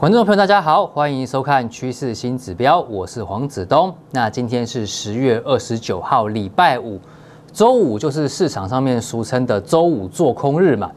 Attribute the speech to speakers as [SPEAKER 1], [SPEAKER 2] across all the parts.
[SPEAKER 1] 观众朋友，大家好，欢迎收看《趋势新指标》，我是黄子东。那今天是十月二十九号，礼拜五，周五就是市场上面俗称的“周五做空日”嘛。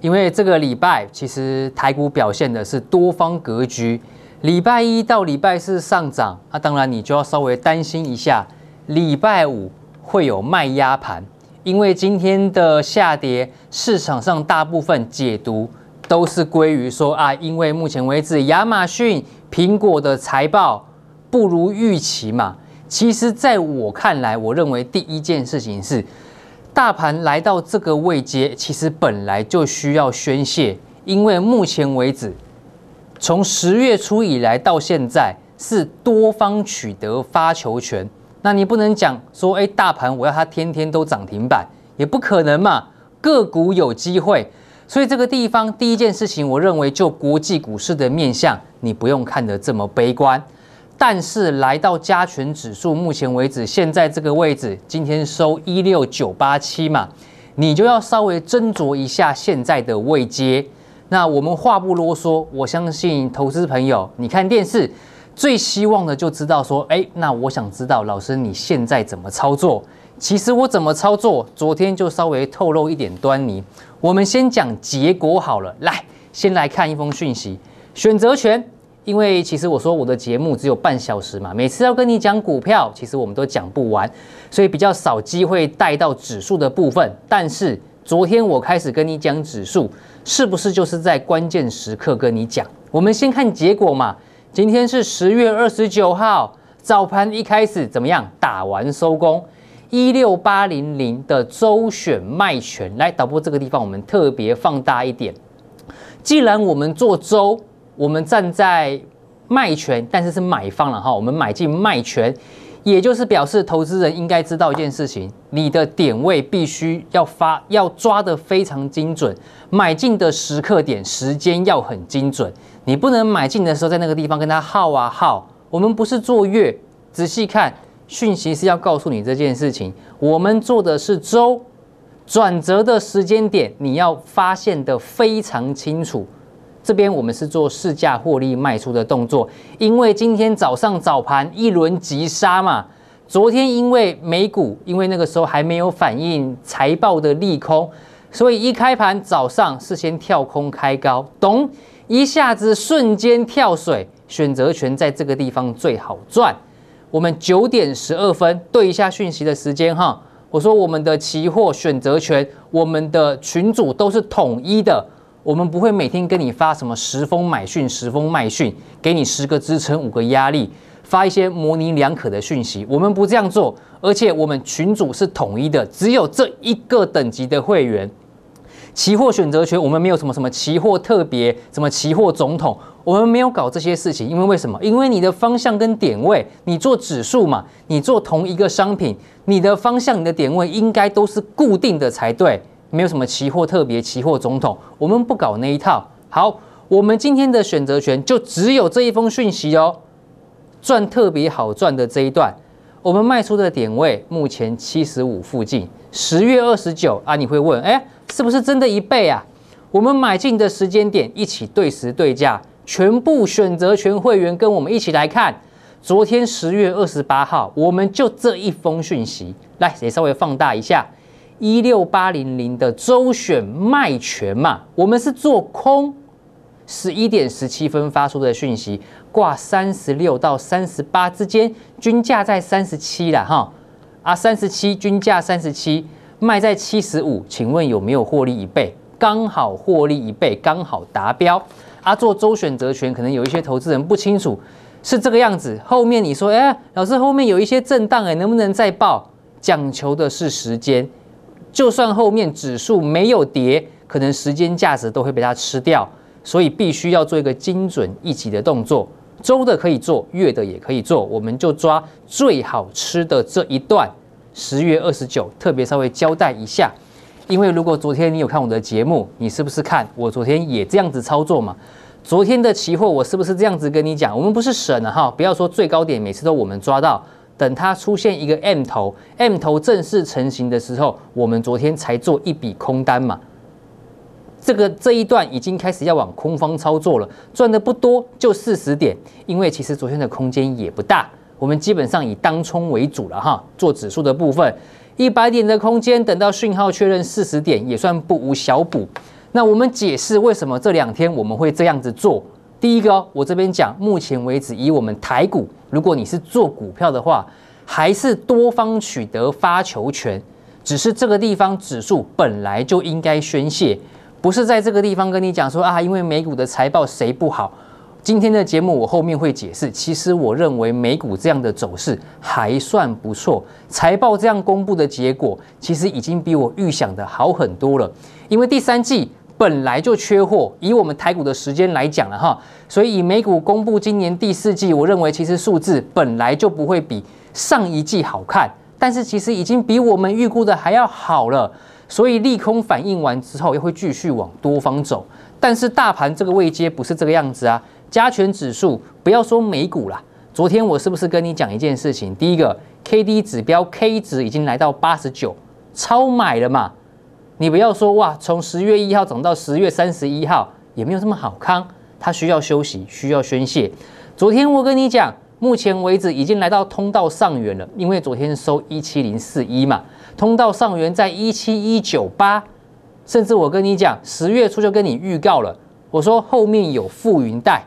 [SPEAKER 1] 因为这个礼拜其实台股表现的是多方格局，礼拜一到礼拜四上涨，那当然你就要稍微担心一下，礼拜五会有卖压盘，因为今天的下跌，市场上大部分解读。都是归于说啊，因为目前为止亚马逊、苹果的财报不如预期嘛。其实，在我看来，我认为第一件事情是，大盘来到这个位阶，其实本来就需要宣泄，因为目前为止，从十月初以来到现在是多方取得发球权，那你不能讲说，哎，大盘我要它天天都涨停板，也不可能嘛。个股有机会。所以这个地方第一件事情，我认为就国际股市的面向，你不用看得这么悲观。但是来到加权指数，目前为止现在这个位置，今天收一六九八七嘛，你就要稍微斟酌一下现在的位阶。那我们话不啰嗦，我相信投资朋友，你看电视最希望的就知道说，哎，那我想知道老师你现在怎么操作？其实我怎么操作，昨天就稍微透露一点端倪。我们先讲结果好了，来，先来看一封讯息，选择权。因为其实我说我的节目只有半小时嘛，每次要跟你讲股票，其实我们都讲不完，所以比较少机会带到指数的部分。但是昨天我开始跟你讲指数，是不是就是在关键时刻跟你讲？我们先看结果嘛。今天是十月二十九号，早盘一开始怎么样？打完收工。一六八零零的周选卖权，来导播这个地方，我们特别放大一点。既然我们做周，我们站在卖权，但是是买方了哈，我们买进卖权，也就是表示投资人应该知道一件事情，你的点位必须要发，要抓得非常精准，买进的时刻点时间要很精准，你不能买进的时候在那个地方跟他耗啊耗。我们不是做月，仔细看。讯息是要告诉你这件事情，我们做的是周转折的时间点，你要发现的非常清楚。这边我们是做市价获利卖出的动作，因为今天早上早盘一轮急杀嘛，昨天因为美股，因为那个时候还没有反映财报的利空，所以一开盘早上是先跳空开高，咚，一下子瞬间跳水，选择权在这个地方最好赚。我们九点十二分对一下讯息的时间哈。我说我们的期货选择权，我们的群主都是统一的，我们不会每天跟你发什么十封买讯、十封卖讯，给你十个支撑、五个压力，发一些模棱两可的讯息。我们不这样做，而且我们群主是统一的，只有这一个等级的会员。期货选择权，我们没有什么什么期货特别，什么期货总统，我们没有搞这些事情，因为为什么？因为你的方向跟点位，你做指数嘛，你做同一个商品，你的方向、你的点位应该都是固定的才对，没有什么期货特别、期货总统，我们不搞那一套。好，我们今天的选择权就只有这一封讯息哦，赚特别好赚的这一段。我们卖出的点位目前七十五附近，十月二十九啊，你会问，哎，是不是真的一倍啊？我们买进的时间点一起对时对价，全部选择权会员跟我们一起来看，昨天十月二十八号，我们就这一封讯息，来也稍微放大一下，一六八零零的周选卖权嘛，我们是做空。十一点十七分发出的讯息，挂三十六到三十八之间，均价在三十七了哈。啊，三十七均价三十七，卖在七十五，请问有没有获利一倍？刚好获利一倍，刚好达标。啊，做周选择权，可能有一些投资人不清楚是这个样子。后面你说，哎，老师，后面有一些震荡，哎，能不能再报？讲求的是时间，就算后面指数没有跌，可能时间价值都会被它吃掉。所以必须要做一个精准一级的动作，周的可以做，月的也可以做，我们就抓最好吃的这一段，十月二十九特别稍微交代一下，因为如果昨天你有看我的节目，你是不是看我昨天也这样子操作嘛？昨天的期货我是不是这样子跟你讲？我们不是省了哈，不要说最高点，每次都我们抓到，等它出现一个 M 头，M 头正式成型的时候，我们昨天才做一笔空单嘛。这个这一段已经开始要往空方操作了，赚的不多，就四十点，因为其实昨天的空间也不大，我们基本上以当冲为主了哈。做指数的部分，一百点的空间，等到讯号确认四十点也算不无小补。那我们解释为什么这两天我们会这样子做。第一个，我这边讲，目前为止以我们台股，如果你是做股票的话，还是多方取得发球权，只是这个地方指数本来就应该宣泄。不是在这个地方跟你讲说啊，因为美股的财报谁不好？今天的节目我后面会解释。其实我认为美股这样的走势还算不错，财报这样公布的结果，其实已经比我预想的好很多了。因为第三季本来就缺货，以我们台股的时间来讲了哈，所以以美股公布今年第四季，我认为其实数字本来就不会比上一季好看，但是其实已经比我们预估的还要好了。所以利空反应完之后，又会继续往多方走。但是大盘这个位阶不是这个样子啊，加权指数不要说美股啦。昨天我是不是跟你讲一件事情？第一个，K D 指标 K 值已经来到八十九，超买了嘛？你不要说哇，从十月一号涨到十月三十一号也没有这么好康，它需要休息，需要宣泄。昨天我跟你讲。目前为止已经来到通道上缘了，因为昨天收一七零四一嘛，通道上缘在一七一九八，甚至我跟你讲，十月初就跟你预告了，我说后面有富云带。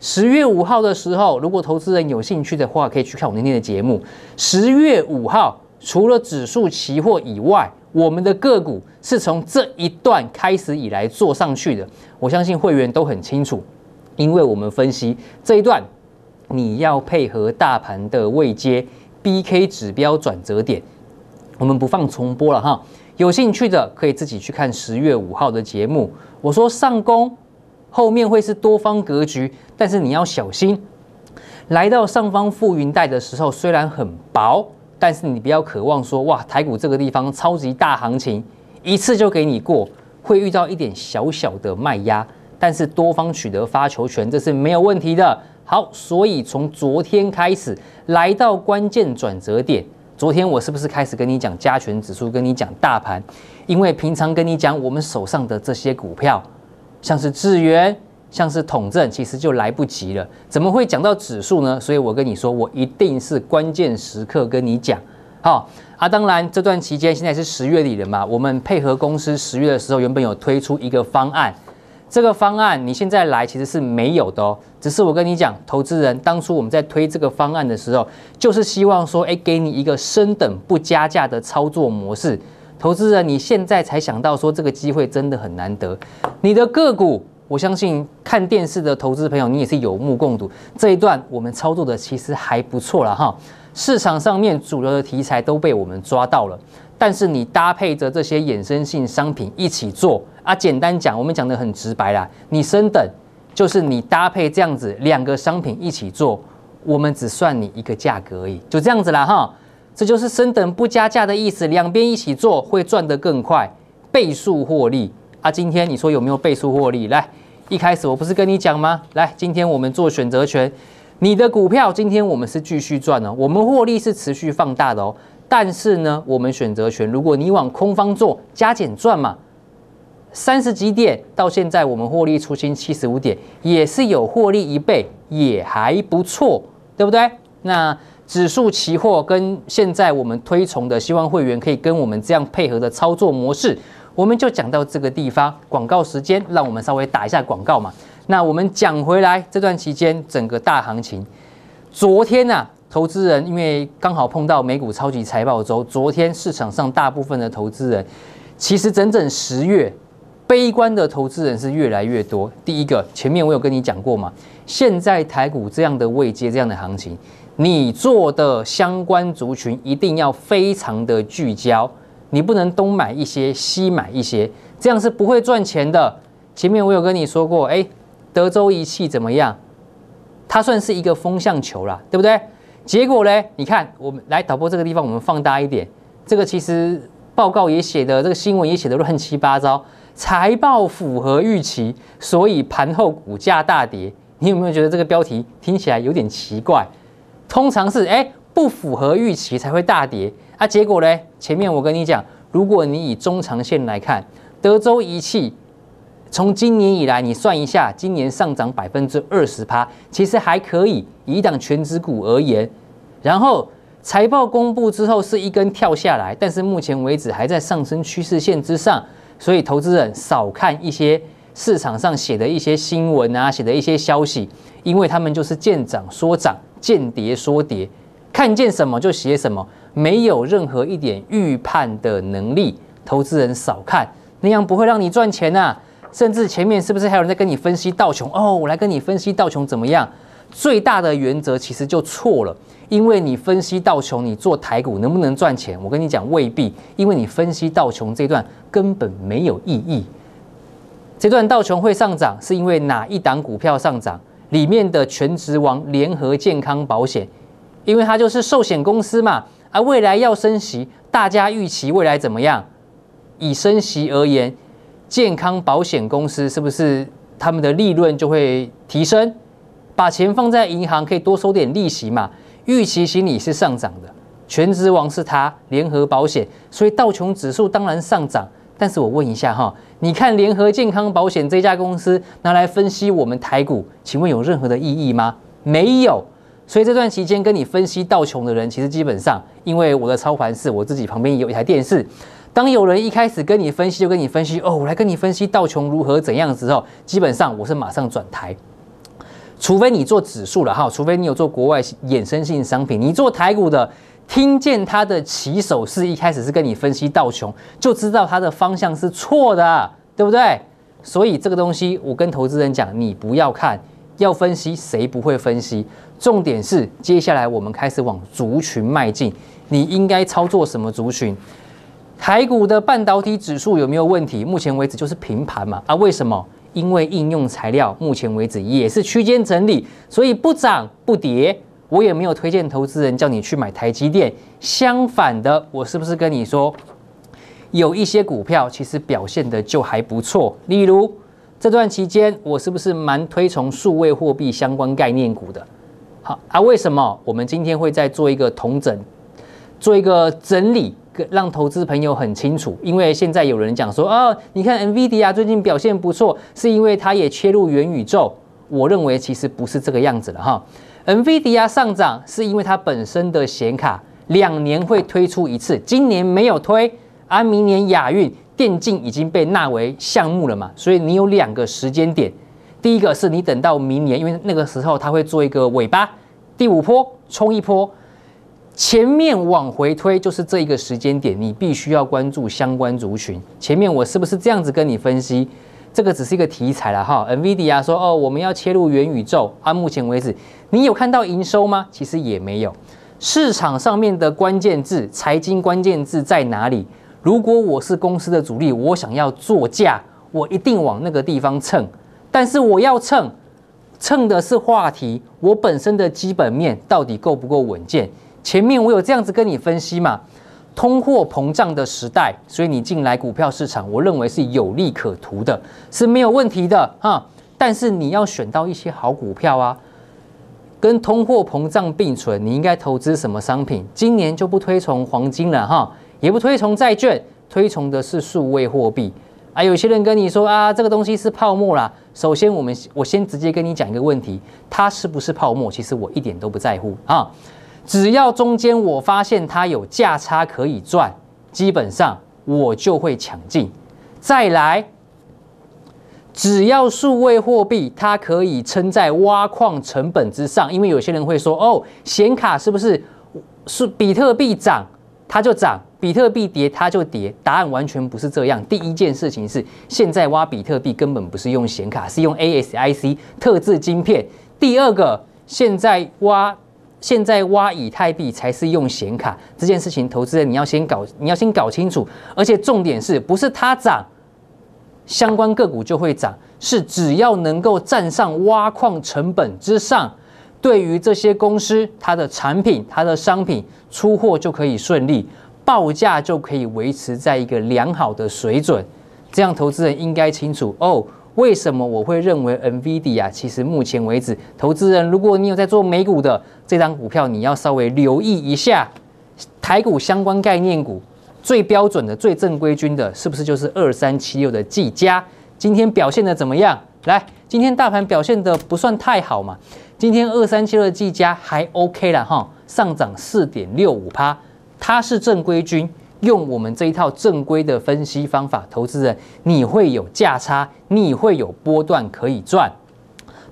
[SPEAKER 1] 十月五号的时候，如果投资人有兴趣的话，可以去看我那天的节目。十月五号，除了指数期货以外，我们的个股是从这一段开始以来做上去的，我相信会员都很清楚，因为我们分析这一段。你要配合大盘的位阶、B K 指标转折点，我们不放重播了哈。有兴趣的可以自己去看十月五号的节目。我说上攻后面会是多方格局，但是你要小心。来到上方附云带的时候，虽然很薄，但是你不要渴望说哇台股这个地方超级大行情，一次就给你过。会遇到一点小小的卖压，但是多方取得发球权，这是没有问题的。好，所以从昨天开始来到关键转折点。昨天我是不是开始跟你讲加权指数，跟你讲大盘？因为平常跟你讲我们手上的这些股票，像是智元，像是统振，其实就来不及了。怎么会讲到指数呢？所以我跟你说，我一定是关键时刻跟你讲。好啊，当然这段期间现在是十月里了嘛，我们配合公司十月的时候，原本有推出一个方案。这个方案你现在来其实是没有的哦，只是我跟你讲，投资人当初我们在推这个方案的时候，就是希望说，哎，给你一个升等不加价的操作模式。投资人你现在才想到说，这个机会真的很难得。你的个股，我相信看电视的投资朋友你也是有目共睹，这一段我们操作的其实还不错了哈，市场上面主流的题材都被我们抓到了。但是你搭配着这些衍生性商品一起做啊，简单讲，我们讲的很直白啦。你升等就是你搭配这样子两个商品一起做，我们只算你一个价格而已，就这样子啦哈。这就是升等不加价的意思，两边一起做会赚得更快，倍数获利啊。今天你说有没有倍数获利？来，一开始我不是跟你讲吗？来，今天我们做选择权，你的股票今天我们是继续赚哦，我们获利是持续放大的哦。但是呢，我们选择权，如果你往空方做加减赚嘛，三十几点到现在，我们获利出清七十五点，也是有获利一倍，也还不错，对不对？那指数期货跟现在我们推崇的，希望会员可以跟我们这样配合的操作模式，我们就讲到这个地方。广告时间，让我们稍微打一下广告嘛。那我们讲回来，这段期间整个大行情，昨天呢？投资人因为刚好碰到美股超级财报周，昨天市场上大部分的投资人其实整整十月，悲观的投资人是越来越多。第一个，前面我有跟你讲过嘛，现在台股这样的未接这样的行情，你做的相关族群一定要非常的聚焦，你不能东买一些西买一些，这样是不会赚钱的。前面我有跟你说过，哎，德州仪器怎么样？它算是一个风向球啦，对不对？结果呢？你看，我们来导播这个地方，我们放大一点。这个其实报告也写的，这个新闻也写的乱七八糟。财报符合预期，所以盘后股价大跌。你有没有觉得这个标题听起来有点奇怪？通常是哎不符合预期才会大跌啊。结果呢？前面我跟你讲，如果你以中长线来看，德州仪器。从今年以来，你算一下，今年上涨百分之二十趴，其实还可以。以一档全指股而言，然后财报公布之后是一根跳下来，但是目前为止还在上升趋势线之上，所以投资人少看一些市场上写的一些新闻啊，写的一些消息，因为他们就是见涨说涨，见跌说跌，看见什么就写什么，没有任何一点预判的能力。投资人少看，那样不会让你赚钱呐。甚至前面是不是还有人在跟你分析道琼？哦，我来跟你分析道琼怎么样？最大的原则其实就错了，因为你分析道琼，你做台股能不能赚钱？我跟你讲未必，因为你分析道琼这段根本没有意义。这段道琼会上涨，是因为哪一档股票上涨？里面的全职王联合健康保险，因为它就是寿险公司嘛。而未来要升息，大家预期未来怎么样？以升息而言。健康保险公司是不是他们的利润就会提升？把钱放在银行可以多收点利息嘛？预期心理是上涨的。全职王是他联合保险，所以道琼指数当然上涨。但是我问一下哈，你看联合健康保险这家公司拿来分析我们台股，请问有任何的意义吗？没有。所以这段期间跟你分析道琼的人，其实基本上，因为我的超凡是我自己旁边有一台电视。当有人一开始跟你分析，就跟你分析哦，我来跟你分析道琼如何怎样之后，基本上我是马上转台，除非你做指数了哈，除非你有做国外衍生性商品，你做台股的，听见他的起手是一开始是跟你分析道琼，就知道他的方向是错的，对不对？所以这个东西，我跟投资人讲，你不要看，要分析谁不会分析，重点是接下来我们开始往族群迈进，你应该操作什么族群？台股的半导体指数有没有问题？目前为止就是平盘嘛。啊，为什么？因为应用材料目前为止也是区间整理，所以不涨不跌。我也没有推荐投资人叫你去买台积电。相反的，我是不是跟你说，有一些股票其实表现的就还不错？例如这段期间，我是不是蛮推崇数位货币相关概念股的？好，啊，为什么？我们今天会再做一个同整，做一个整理。让投资朋友很清楚，因为现在有人讲说哦，你看 Nvidia 最近表现不错，是因为它也切入元宇宙。我认为其实不是这个样子的哈。Nvidia 上涨是因为它本身的显卡两年会推出一次，今年没有推，而明年亚运电竞已经被纳为项目了嘛，所以你有两个时间点。第一个是你等到明年，因为那个时候它会做一个尾巴，第五波冲一波。前面往回推就是这一个时间点，你必须要关注相关族群。前面我是不是这样子跟你分析？这个只是一个题材了哈。NVIDIA 说哦，我们要切入元宇宙。啊。目前为止，你有看到营收吗？其实也没有。市场上面的关键字，财经关键字在哪里？如果我是公司的主力，我想要做价，我一定往那个地方蹭。但是我要蹭，蹭的是话题，我本身的基本面到底够不够稳健？前面我有这样子跟你分析嘛，通货膨胀的时代，所以你进来股票市场，我认为是有利可图的，是没有问题的啊。但是你要选到一些好股票啊，跟通货膨胀并存，你应该投资什么商品？今年就不推崇黄金了哈，也不推崇债券，推崇的是数位货币啊。有些人跟你说啊，这个东西是泡沫啦。首先，我们我先直接跟你讲一个问题，它是不是泡沫？其实我一点都不在乎啊。只要中间我发现它有价差可以赚，基本上我就会抢进。再来，只要数位货币它可以撑在挖矿成本之上，因为有些人会说：“哦，显卡是不是是比特币涨它就涨，比特币跌它就跌？”答案完全不是这样。第一件事情是，现在挖比特币根本不是用显卡，是用 ASIC 特制晶片。第二个，现在挖。现在挖以太币才是用显卡这件事情，投资人你要先搞，你要先搞清楚。而且重点是不是它涨，相关个股就会涨？是只要能够站上挖矿成本之上，对于这些公司，它的产品、它的商品出货就可以顺利，报价就可以维持在一个良好的水准。这样投资人应该清楚哦。为什么我会认为 Nvidia 其实目前为止，投资人，如果你有在做美股的这张股票，你要稍微留意一下台股相关概念股，最标准的、最正规军的，是不是就是二三七六的技嘉？今天表现的怎么样？来，今天大盘表现的不算太好嘛，今天二三七六的技嘉还 OK 了哈，上涨四点六五趴，它是正规军。用我们这一套正规的分析方法，投资人你会有价差，你会有波段可以赚。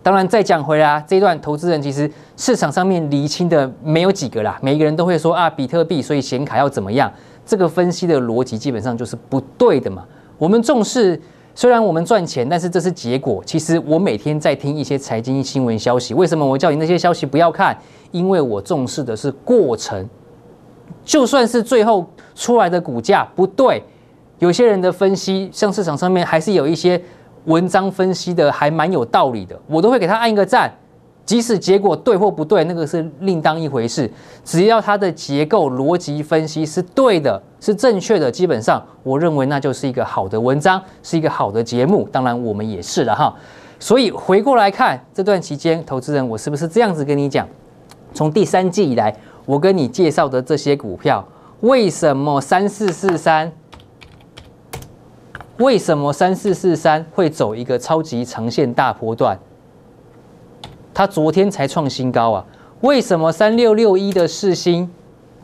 [SPEAKER 1] 当然再讲回来，啊，这一段投资人其实市场上面厘清的没有几个啦，每一个人都会说啊，比特币所以显卡要怎么样？这个分析的逻辑基本上就是不对的嘛。我们重视虽然我们赚钱，但是这是结果。其实我每天在听一些财经新闻消息，为什么我叫你那些消息不要看？因为我重视的是过程。就算是最后出来的股价不对，有些人的分析，像市场上面还是有一些文章分析的还蛮有道理的，我都会给他按一个赞。即使结果对或不对，那个是另当一回事。只要它的结构逻辑分析是对的，是正确的，基本上我认为那就是一个好的文章，是一个好的节目。当然我们也是了哈。所以回过来看这段期间，投资人，我是不是这样子跟你讲？从第三季以来。我跟你介绍的这些股票，为什么三四四三？为什么三四四三会走一个超级长线大波段？它昨天才创新高啊！为什么三六六一的四星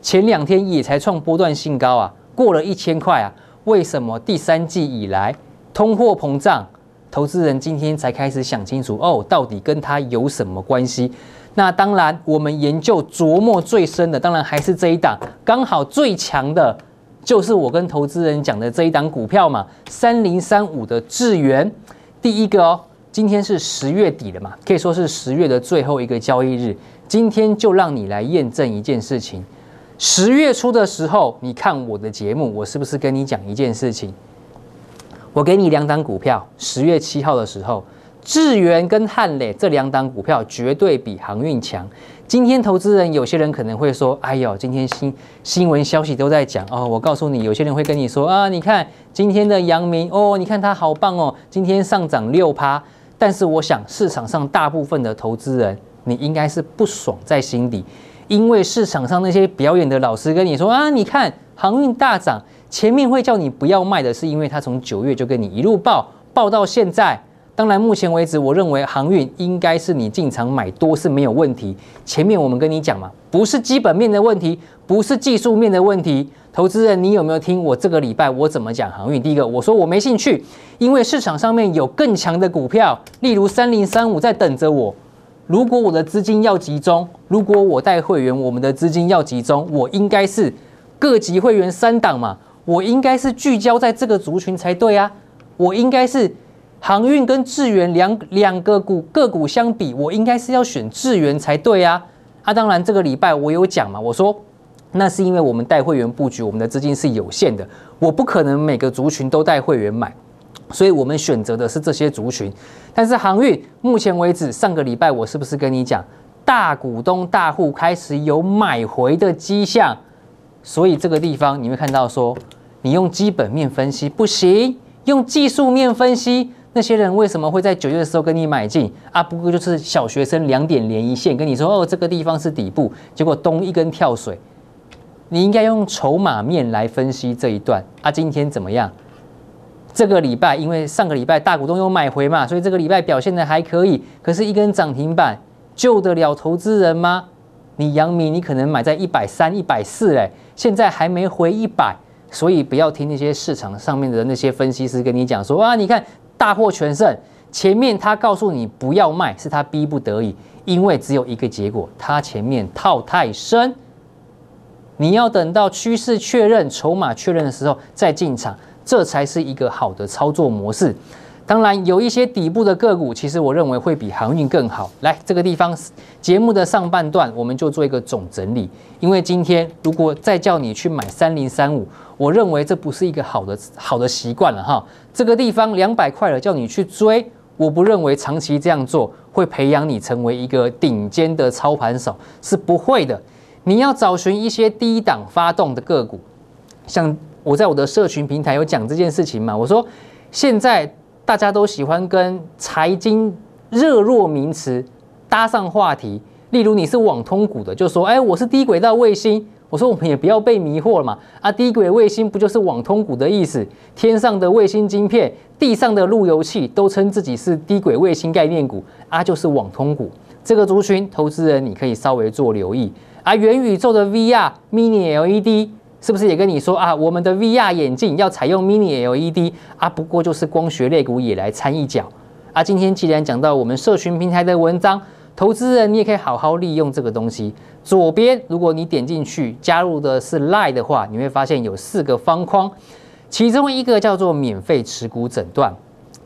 [SPEAKER 1] 前两天也才创波段新高啊？过了一千块啊！为什么第三季以来通货膨胀，投资人今天才开始想清楚哦，到底跟它有什么关系？那当然，我们研究琢磨最深的，当然还是这一档。刚好最强的，就是我跟投资人讲的这一档股票嘛，三零三五的智元。第一个哦，今天是十月底了嘛，可以说是十月的最后一个交易日。今天就让你来验证一件事情：十月初的时候，你看我的节目，我是不是跟你讲一件事情？我给你两档股票，十月七号的时候。智源跟汉磊这两档股票绝对比航运强。今天投资人有些人可能会说：“哎呦，今天新新闻消息都在讲哦。”我告诉你，有些人会跟你说：“啊，你看今天的阳明哦，你看他好棒哦，今天上涨六趴。”但是我想市场上大部分的投资人，你应该是不爽在心底，因为市场上那些表演的老师跟你说：“啊，你看航运大涨，前面会叫你不要卖的，是因为他从九月就跟你一路爆爆到现在。”当然，目前为止，我认为航运应该是你进场买多是没有问题。前面我们跟你讲嘛，不是基本面的问题，不是技术面的问题。投资人，你有没有听我这个礼拜我怎么讲航运？第一个，我说我没兴趣，因为市场上面有更强的股票，例如三零三五在等着我。如果我的资金要集中，如果我带会员，我们的资金要集中，我应该是各级会员三档嘛，我应该是聚焦在这个族群才对啊，我应该是。航运跟智源两两个股个股相比，我应该是要选智源才对啊！啊，当然这个礼拜我有讲嘛，我说那是因为我们带会员布局，我们的资金是有限的，我不可能每个族群都带会员买，所以我们选择的是这些族群。但是航运目前为止，上个礼拜我是不是跟你讲，大股东大户开始有买回的迹象？所以这个地方你会看到说，你用基本面分析不行，用技术面分析。那些人为什么会在九月的时候跟你买进啊？不过就是小学生两点连一线跟你说哦，这个地方是底部，结果咚一根跳水。你应该用筹码面来分析这一段。啊，今天怎么样？这个礼拜因为上个礼拜大股东又买回嘛，所以这个礼拜表现的还可以。可是，一根涨停板救得了投资人吗？你阳明，你可能买在一百三、一百四，哎，现在还没回一百，所以不要听那些市场上面的那些分析师跟你讲说啊，你看。大获全胜。前面他告诉你不要卖，是他逼不得已，因为只有一个结果，他前面套太深。你要等到趋势确认、筹码确认的时候再进场，这才是一个好的操作模式。当然，有一些底部的个股，其实我认为会比航运更好。来，这个地方节目的上半段，我们就做一个总整理。因为今天如果再叫你去买三零三五，我认为这不是一个好的好的习惯了哈。这个地方两百块了，叫你去追，我不认为长期这样做会培养你成为一个顶尖的操盘手，是不会的。你要找寻一些低档发动的个股，像我在我的社群平台有讲这件事情嘛，我说现在。大家都喜欢跟财经热络名词搭上话题，例如你是网通股的，就说：“哎，我是低轨道卫星。”我说：“我们也不要被迷惑了嘛，啊，低轨卫星不就是网通股的意思？天上的卫星晶片，地上的路由器，都称自己是低轨卫星概念股啊，就是网通股这个族群投资人，你可以稍微做留意。而元宇宙的 VR、Mini LED。是不是也跟你说啊？我们的 VR 眼镜要采用 Mini LED 啊，不过就是光学肋骨也来参一脚啊。今天既然讲到我们社群平台的文章，投资人你也可以好好利用这个东西。左边如果你点进去加入的是 Lie 的话，你会发现有四个方框，其中一个叫做免费持股诊断，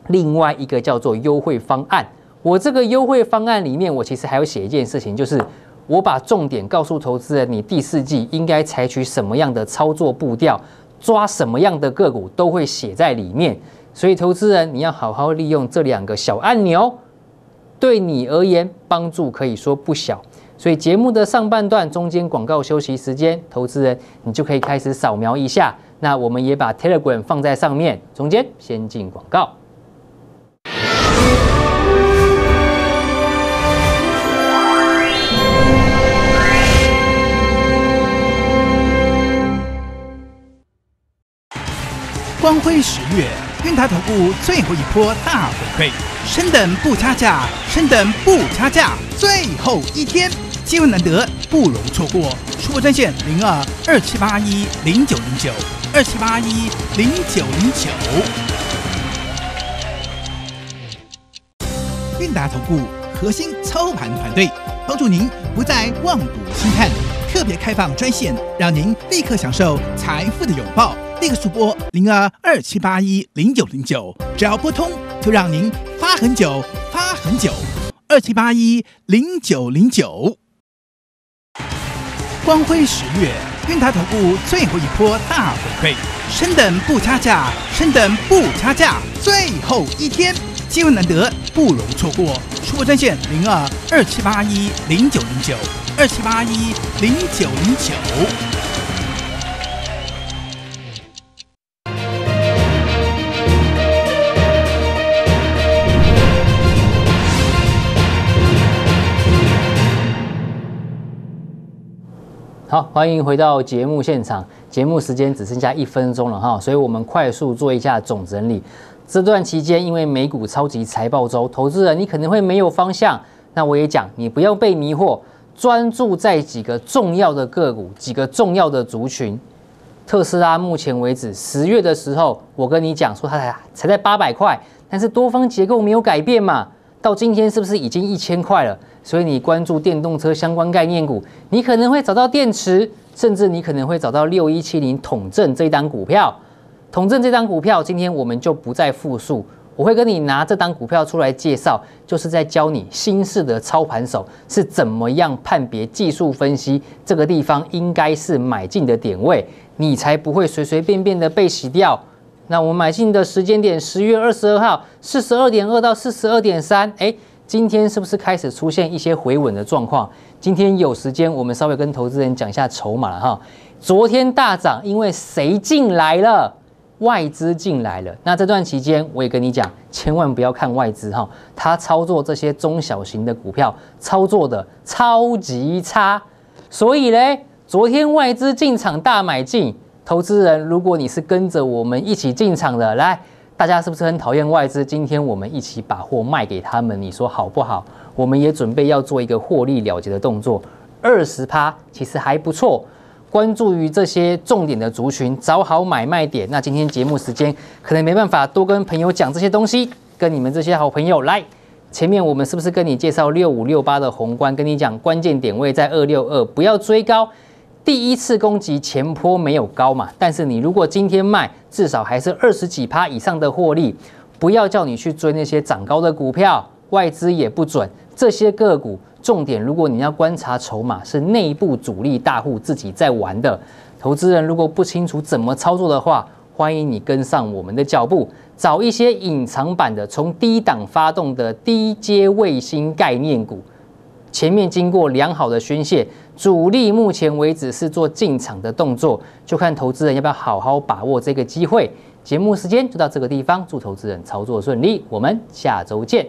[SPEAKER 1] 另外一个叫做优惠方案。我这个优惠方案里面，我其实还有写一件事情，就是。我把重点告诉投资人，你第四季应该采取什么样的操作步调，抓什么样的个股都会写在里面。所以投资人，你要好好利用这两个小按钮，对你而言帮助可以说不小。所以节目的上半段、中间广告休息时间，投资人你就可以开始扫描一下。那我们也把 Telegram 放在上面，中间先进广告。
[SPEAKER 2] 光辉十月，韵达投顾最后一波大回馈，升等不加价，升等不加价，最后一天机会难得，不容错过。出货专线零二二七八一零九零九二七八一零九零九。韵达投顾核心操盘团队，帮助您不再望古兴叹，特别开放专线，让您立刻享受财富的拥抱。立刻速播零二二七八一零九零九，只要拨通就让您发很久，发很久。二七八一零九零九，光辉十月，韵达投顾最后一波大回馈，升等不差价，升等不差价，最后一天机会难得，不容错过。出播专线零二二七八一零九零九，二七八一零九零九。
[SPEAKER 1] 好，欢迎回到节目现场。节目时间只剩下一分钟了哈，所以我们快速做一下总整理。这段期间，因为美股超级财报周，投资人你可能会没有方向。那我也讲，你不要被迷惑，专注在几个重要的个股、几个重要的族群。特斯拉目前为止，十月的时候，我跟你讲说它才才在八百块，但是多方结构没有改变嘛。到今天是不是已经一千块了？所以你关注电动车相关概念股，你可能会找到电池，甚至你可能会找到六一七零统正这一档股票。统正这张股票，今天我们就不再复述，我会跟你拿这张股票出来介绍，就是在教你新式的操盘手是怎么样判别技术分析这个地方应该是买进的点位，你才不会随随便便的被洗掉。那我们买进的时间点，十月二十二号，四十二点二到四十二点三。哎，今天是不是开始出现一些回稳的状况？今天有时间，我们稍微跟投资人讲一下筹码了哈。昨天大涨，因为谁进来了？外资进来了。那这段期间，我也跟你讲，千万不要看外资哈，他操作这些中小型的股票，操作的超级差。所以嘞，昨天外资进场大买进。投资人，如果你是跟着我们一起进场的，来，大家是不是很讨厌外资？今天我们一起把货卖给他们，你说好不好？我们也准备要做一个获利了结的动作，二十趴其实还不错。关注于这些重点的族群，找好买卖点。那今天节目时间可能没办法多跟朋友讲这些东西，跟你们这些好朋友来。前面我们是不是跟你介绍六五六八的宏观，跟你讲关键点位在二六二，不要追高。第一次攻击前坡没有高嘛，但是你如果今天卖，至少还是二十几趴以上的获利。不要叫你去追那些涨高的股票，外资也不准这些个股。重点，如果你要观察筹码是内部主力大户自己在玩的，投资人如果不清楚怎么操作的话，欢迎你跟上我们的脚步，找一些隐藏版的从低档发动的低阶卫星概念股。前面经过良好的宣泄，主力目前为止是做进场的动作，就看投资人要不要好好把握这个机会。节目时间就到这个地方，祝投资人操作顺利，我们下周见。